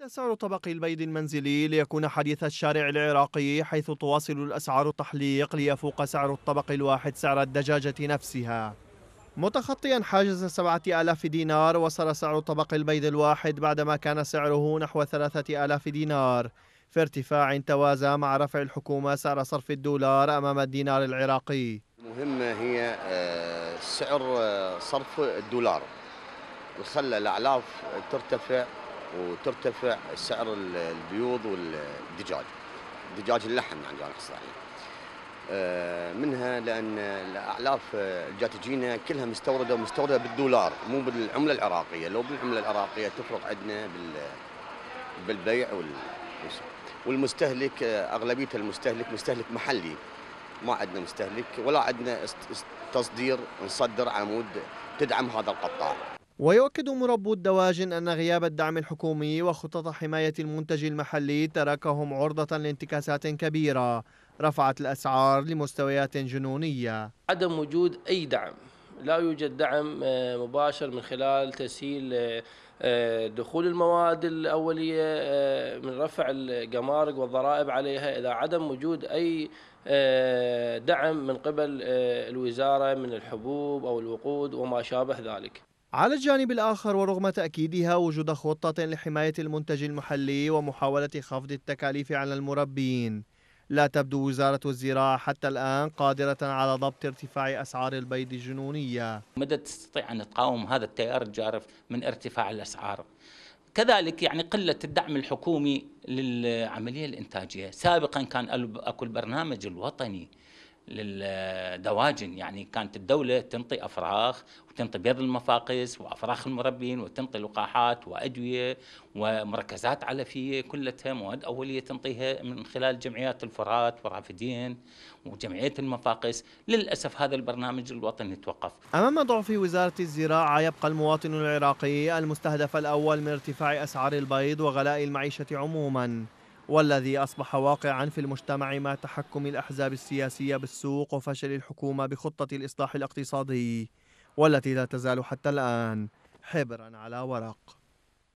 عاد سعر طبق البيض المنزلي ليكون حديث الشارع العراقي حيث تواصل الأسعار التحليق ليفوق سعر الطبق الواحد سعر الدجاجة نفسها متخطيا حاجز سبعة آلاف دينار وصل سعر طبق البيض الواحد بعدما كان سعره نحو ثلاثة آلاف دينار في ارتفاع توازى مع رفع الحكومة سعر صرف الدولار أمام الدينار العراقي مهمة هي آه، سعر آه، صرف الدولار الخلة الأعلاف ترتفع وترتفع سعر البيوض والدجاج دجاج اللحم يعني انا اقصد آه، منها لان الاعلاف اللي تجينا كلها مستورده ومستورده بالدولار مو بالعمله العراقيه لو بالعمله العراقيه تفرق عندنا بال بالبيع وال والمستهلك آه، اغلبيه المستهلك مستهلك محلي ما عندنا مستهلك ولا عندنا تصدير نصدر عمود تدعم هذا القطاع ويؤكد مربو الدواجن أن غياب الدعم الحكومي وخطط حماية المنتج المحلي تركهم عرضة لانتكاسات كبيرة رفعت الأسعار لمستويات جنونية عدم وجود أي دعم لا يوجد دعم آه، مباشر من خلال تسهيل آه، آه، دخول المواد الأولية من رفع الجمارك والضرائب عليها إلى عدم وجود أي دعم من قبل الوزارة من الحبوب أو الوقود وما شابه ذلك على الجانب الآخر ورغم تأكيدها وجود خطة لحماية المنتج المحلي ومحاولة خفض التكاليف على المربين لا تبدو وزارة الزراعة حتى الآن قادرة على ضبط ارتفاع أسعار البيض الجنونية مدى تستطيع أن تقاوم هذا التيار الجارف من ارتفاع الأسعار كذلك يعني قلة الدعم الحكومي للعملية الإنتاجية سابقا كان أكو البرنامج الوطني للدواجن يعني كانت الدولة تنطي أفراخ وتنطي بيض المفاقس وأفراخ المربين وتنطي لقاحات وأدوية ومركزات علفية كلها مواد أولية تنطيها من خلال جمعيات الفرات ورافدين وجمعية المفاقس للأسف هذا البرنامج الوطني توقف أمام ضعف وزارة الزراعة يبقى المواطن العراقي المستهدف الأول من ارتفاع أسعار البيض وغلاء المعيشة عموما والذي أصبح واقعا في المجتمع مع تحكم الأحزاب السياسية بالسوق وفشل الحكومة بخطة الإصلاح الاقتصادي والتي لا تزال حتى الآن حبرا على ورق